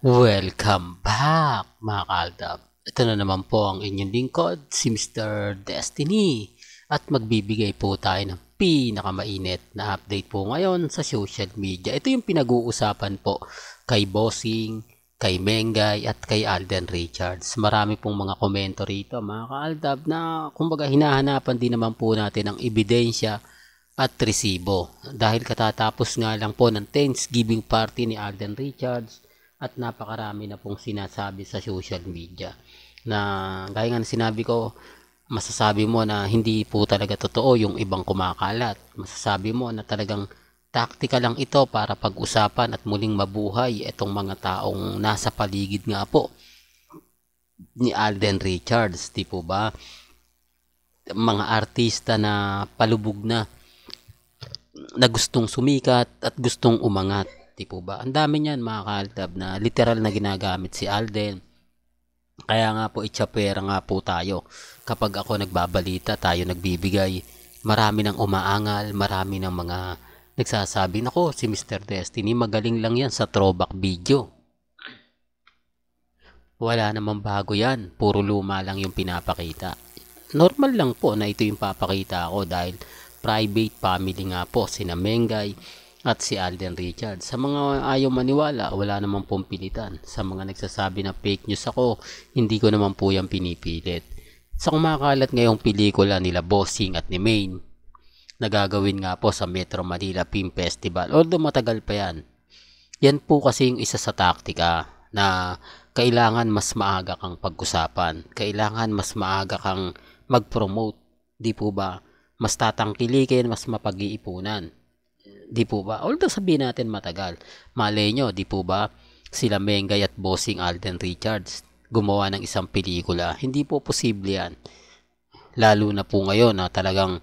Welcome back mga kaaldab. Ito na naman po ang inyong lingkod, si Mr. Destiny. At magbibigay po tayo ng pinakamainit na update po ngayon sa social media. Ito yung pinag-uusapan po kay Bossing, kay Mengay at kay Alden Richards. Marami pong mga komento rito mga kaaldab na kumbaga hinahanapan din naman po natin ang ebidensya at resibo. Dahil katatapos nga lang po ng Thanksgiving party ni Alden Richards at napakarami na pong sinasabi sa social media na gaya nga sinabi ko masasabi mo na hindi po talaga totoo yung ibang kumakalat masasabi mo na talagang taktika lang ito para pag-usapan at muling mabuhay itong mga taong nasa paligid nga po ni Alden Richards, di po ba? Mga artista na palubog na na gustong sumikat at gustong umangat po ba? Ang dami niyan mga kaltab na literal na ginagamit si Alden. Kaya nga po itsapera nga po tayo. Kapag ako nagbabalita, tayo nagbibigay. Marami ng umaangal, marami ng mga nagsasabi, nako si Mr. Destiny magaling lang yan sa throwback video. Wala namang bago yan, puro luma lang yung pinapakita. Normal lang po na ito yung papakita ko dahil private family nga po, sina Mengay, at si Alden Richard. Sa mga ayaw maniwala, wala naman pong pilitan. Sa mga nagsasabi na fake news ako, hindi ko naman po yan pinipilit. Sa kumakalat ngayong pelikula nila Bossing at ni Maine, nagagawin nga po sa Metro Manila Film Festival, although matagal pa yan. Yan po kasi yung isa sa taktika na kailangan mas maaga kang pag-usapan. Kailangan mas maaga kang mag-promote. Di po ba? Mas tatangkilikin, mas mapag-iipunan Di po ba? Although sabihin natin matagal. Malay nyo, di po ba? Sila Mengay at Bossing Alden Richards gumawa ng isang pelikula. Hindi po posible yan. Lalo na po ngayon na talagang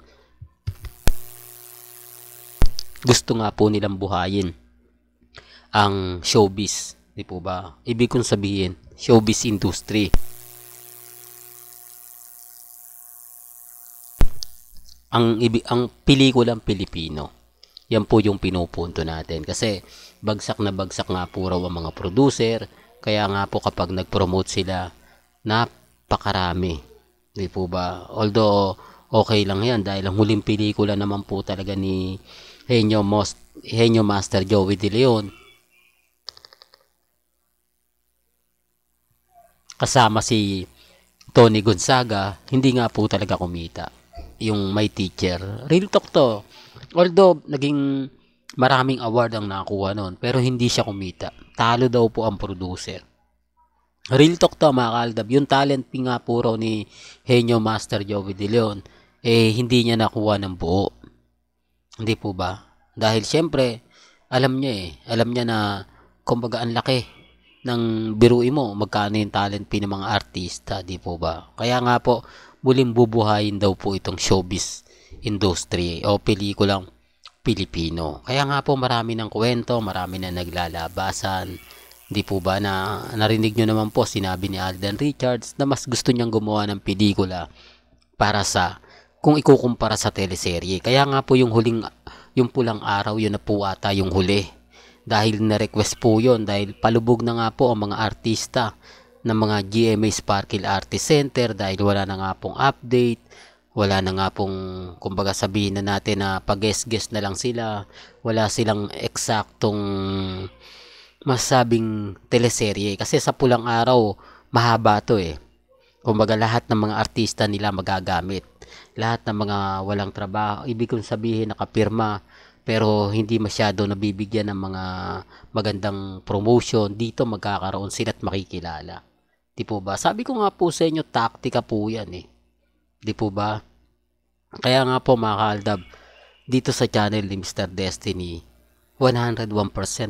gusto nga po nilang buhayin ang showbiz. Di po ba? Ibig kong sabihin, showbiz industry. Ang, ang pelikulang Pilipino yan po yung pinupunto natin. Kasi bagsak na bagsak nga po raw ang mga producer, kaya nga po kapag nag-promote sila, napakarami. Hindi po ba? Although, okay lang yan dahil ang huling pelikula naman po talaga ni Henyo, Most, Henyo Master Joey De Leon kasama si Tony Gonzaga, hindi nga po talaga kumita. Yung my teacher, real talk to, Although, naging maraming award ang nakuha noon, pero hindi siya kumita. Talo daw po ang producer. Real talk to mga kaaldab, yung talent nga puro ni Henyo Master Joey De Leon, eh hindi niya nakuha ng buo. Hindi po ba? Dahil syempre, alam niya eh, alam niya na kumbaga ang laki ng biruin mo, magkano yung talent pin ng mga artista, di po ba? Kaya nga po, muling bubuhayin daw po itong showbiz industry o pelikulang Pilipino. Kaya nga po marami ng kwento, marami na naglalabasan. Hindi po ba na narinig nyo naman po sinabi ni Alden Richards na mas gusto niyang gumawa ng pelikula para sa kung ikukumpara sa teleserye. Kaya nga po yung huling yung pulang araw yun na po ata yung huli. Dahil na-request po yun dahil palubog na nga po ang mga artista ng mga GMA Sparkle Artist Center dahil wala na nga pong update wala na nga pong kumbaga sabihin na natin na pag-guess-guess na lang sila wala silang eksaktong masabing teleserye kasi sa pulang araw mahaba to eh kumbaga lahat ng mga artista nila magagamit lahat ng mga walang trabaho ibig kong sabihin nakapirma pero hindi masyado nabibigyan ng mga magandang promotion dito magkakaroon sila at makikilala. Tipo ba? Sabi ko nga po sa inyo, taktika po yan eh. Di po ba? Kaya nga po mga kaaldab, dito sa channel ni Mr. Destiny, 101%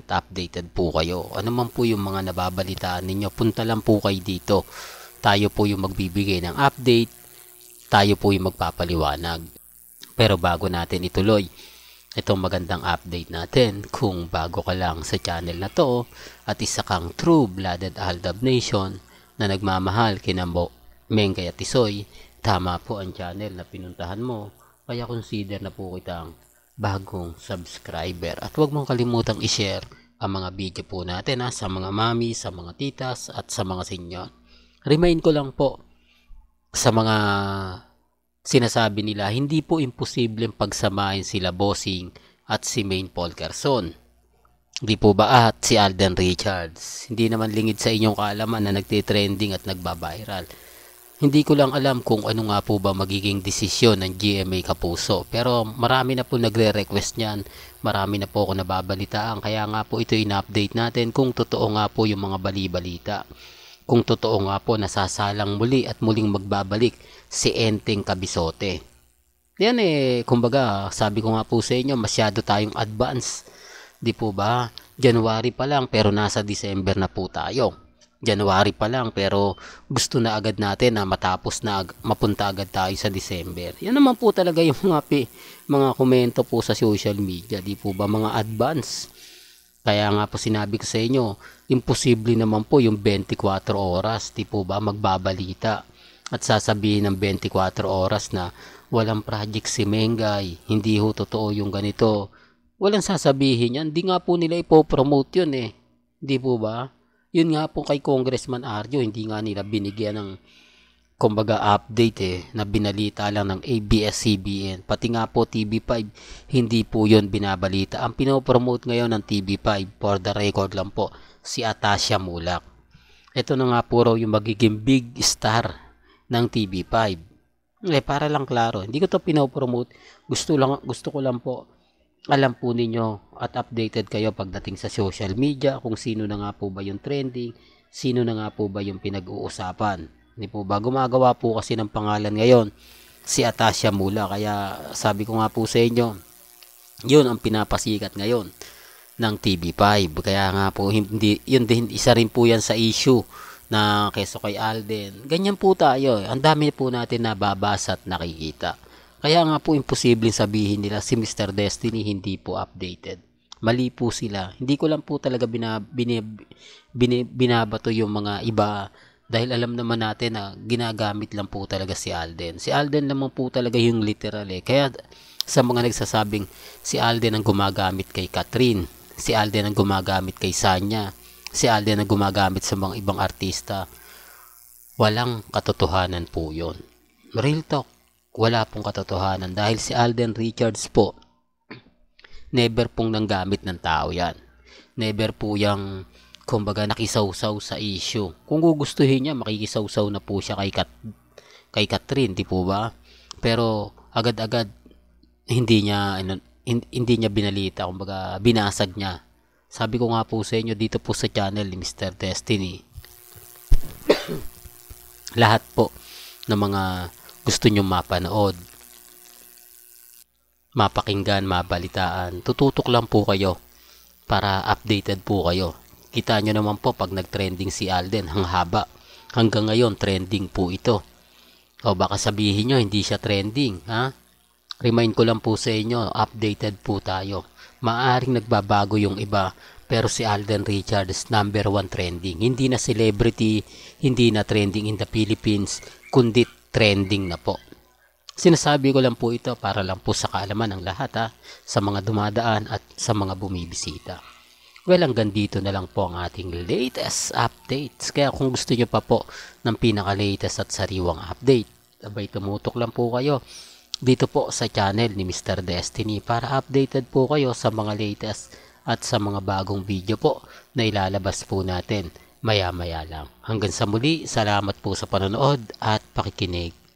updated po kayo. Ano man po yung mga nababalitaan ninyo, punta lang po kayo dito. Tayo po yung magbibigay ng update, tayo po yung magpapaliwanag. Pero bago natin ituloy, itong magandang update natin kung bago ka lang sa channel na to at isa kang true-blooded Aldab Nation na nagmamahal kina, Mengay at Isoy, tama po ang channel na pinuntahan mo kaya consider na po kitang bagong subscriber. At huwag mong kalimutang ishare ang mga video po natin ha, sa mga mami, sa mga titas at sa mga senyor. Remind ko lang po sa mga sinasabi nila, hindi po imposibleng pagsamahin sila Bossing at si Main Paul Carson. Hindi po ba at si Alden Richards? Hindi naman lingid sa inyong kaalaman na nagtitrending at nagbabiral. Hindi ko lang alam kung ano nga po ba magiging desisyon ng GMA Kapuso pero marami na po nagre-request niyan, marami na po ako nababalitaan kaya nga po ito in-update natin kung totoo nga po yung mga bali-balita. Kung totoo nga po nasasalang muli at muling magbabalik si Enteng Kabisote. Yan eh, kumbaga sabi ko nga po sa inyo masyado tayong advance. Di po ba? January pa lang pero nasa December na po tayo. January pa lang pero gusto na agad natin na matapos na ag- mapunta agad tayo sa December. Yan naman po talaga yung mga, pi- mga komento po sa social media. Di po ba mga advance? Kaya nga po sinabi ko sa inyo, imposible naman po yung 24 oras. Di po ba magbabalita? At sasabihin ng 24 oras na walang project si Mengay, hindi ho totoo yung ganito. Walang sasabihin yan, hindi nga po nila ipopromote yun eh. Di po ba? Yun nga po kay Congressman Arjo, hindi nga nila binigyan ng kumbaga update eh, na binalita lang ng ABS-CBN. Pati nga po TV5, hindi po yon binabalita. Ang pinopromote ngayon ng TV5, for the record lang po, si Atasha Mulak. Ito na nga po yung magiging big star ng TV5. Eh, para lang klaro, hindi ko to pinopromote. Gusto, lang, gusto ko lang po alam po ninyo at updated kayo pagdating sa social media kung sino na nga po ba yung trending, sino na nga po ba yung pinag-uusapan. Hindi po ba? Gumagawa po kasi ng pangalan ngayon si Atasha Mula. Kaya sabi ko nga po sa inyo, yun ang pinapasikat ngayon ng TV5. Kaya nga po, hindi, yun din, isa rin po yan sa issue na keso kay Alden. Ganyan po tayo. Ang dami po natin nababasa at nakikita. Kaya nga po imposible sabihin nila si Mr. Destiny hindi po updated. Mali po sila. Hindi ko lang po talaga bina, binabato yung mga iba dahil alam naman natin na ginagamit lang po talaga si Alden. Si Alden naman po talaga yung literal eh. Kaya sa mga nagsasabing si Alden ang gumagamit kay Catherine, si Alden ang gumagamit kay Sanya, si Alden ang gumagamit sa mga ibang artista, walang katotohanan po yon. Real talk wala pong katotohanan dahil si Alden Richards po never pong nanggamit ng tao yan. Never po yung kumbaga nakisawsaw sa issue. Kung gugustuhin niya, makikisawsaw na po siya kay, Kat, kay Catherine, di po ba? Pero agad-agad hindi niya ano, hindi niya binalita, kumbaga binasag niya. Sabi ko nga po sa inyo dito po sa channel ni Mr. Destiny. Lahat po ng mga gusto nyong mapanood. Mapakinggan, mabalitaan. Tututok lang po kayo para updated po kayo. Kita nyo naman po pag nag-trending si Alden, ang haba. Hanggang ngayon, trending po ito. O baka sabihin nyo, hindi siya trending, ha? Remind ko lang po sa inyo, updated po tayo. Maaring nagbabago yung iba, pero si Alden Richards number one trending. Hindi na celebrity, hindi na trending in the Philippines, kundi trending na po. Sinasabi ko lang po ito para lang po sa kaalaman ng lahat ha, sa mga dumadaan at sa mga bumibisita. Well, hanggang dito na lang po ang ating latest updates. Kaya kung gusto nyo pa po ng pinaka-latest at sariwang update, abay tumutok lang po kayo dito po sa channel ni Mr. Destiny para updated po kayo sa mga latest at sa mga bagong video po na ilalabas po natin maya-maya lang. Hanggang sa muli, salamat po sa panonood at pakikinig.